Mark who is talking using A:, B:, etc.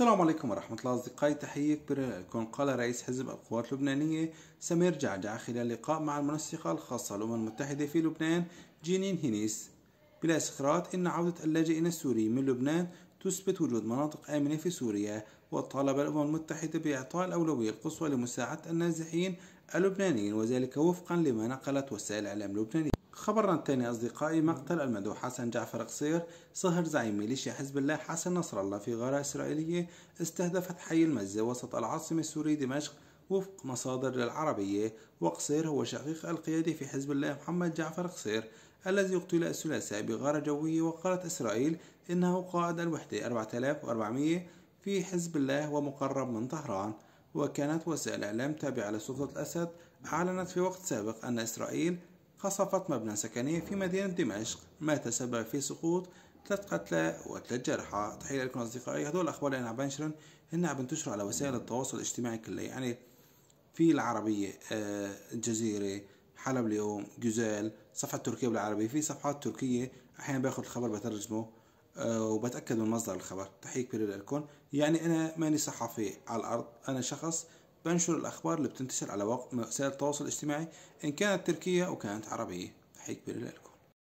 A: السلام عليكم ورحمة الله أصدقائي تحية كبيرة كون قال رئيس حزب القوات اللبنانية سمير جعجع خلال لقاء مع المنسقة الخاصة للأمم المتحدة في لبنان جينين هينيس بلا استخراج أن عودة اللاجئين السوريين من لبنان تثبت وجود مناطق آمنة في سوريا وطالب الأمم المتحدة بإعطاء الأولوية القصوى لمساعدة النازحين اللبنانيين وذلك وفقا لما نقلت وسائل الإعلام اللبنانية خبرنا الثاني أصدقائي مقتل المدعو حسن جعفر قصير صهر زعيم ميليشيا حزب الله حسن نصر الله في غارة إسرائيلية استهدفت حي المزة وسط العاصمة السورية دمشق وفق مصادر للعربية وقصير هو شقيق القيادي في حزب الله محمد جعفر قصير الذي اقتل الثلاثاء بغارة جوية وقالت إسرائيل إنه قائد الوحدة 4400 في حزب الله ومقرب من طهران وكانت وسائل إعلام تابعة لسلطة الأسد أعلنت في وقت سابق أن إسرائيل خصفت مبنى سكني في مدينة دمشق ما تسبب في سقوط ثلاث قتلى وثلاث جرحى تحية لكم أصدقائي هذول الأخبار اللي أنا بنشرن هن عم بنتشروا على وسائل التواصل الاجتماعي كلها يعني في العربية آه، الجزيرة حلب اليوم جزال صفحة تركيا بالعربي في صفحات تركية أحيانا باخذ الخبر بترجمه آه، وبتأكد من مصدر الخبر تحية كبيرة لكم يعني أنا ماني صحفي على الأرض أنا شخص بنشر الأخبار اللي بتنتشر على وسائل التواصل الاجتماعي إن كانت تركية أو كانت عربية حيك بالله لكم